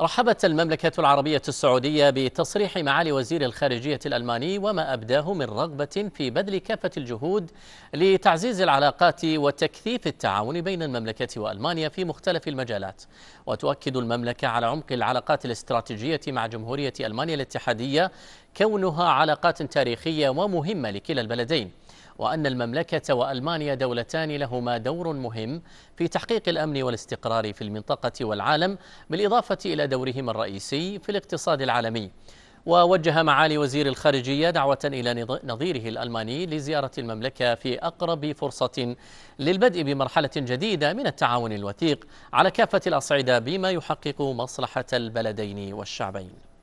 رحبت المملكة العربية السعودية بتصريح معالي وزير الخارجية الألماني وما أبداه من رغبة في بذل كافة الجهود لتعزيز العلاقات وتكثيف التعاون بين المملكة وألمانيا في مختلف المجالات وتؤكد المملكة على عمق العلاقات الاستراتيجية مع جمهورية ألمانيا الاتحادية كونها علاقات تاريخية ومهمة لكلا البلدين وأن المملكة وألمانيا دولتان لهما دور مهم في تحقيق الأمن والاستقرار في المنطقة والعالم بالإضافة إلى دورهما الرئيسي في الاقتصاد العالمي ووجه معالي وزير الخارجية دعوة إلى نظيره الألماني لزيارة المملكة في أقرب فرصة للبدء بمرحلة جديدة من التعاون الوثيق على كافة الأصعدة بما يحقق مصلحة البلدين والشعبين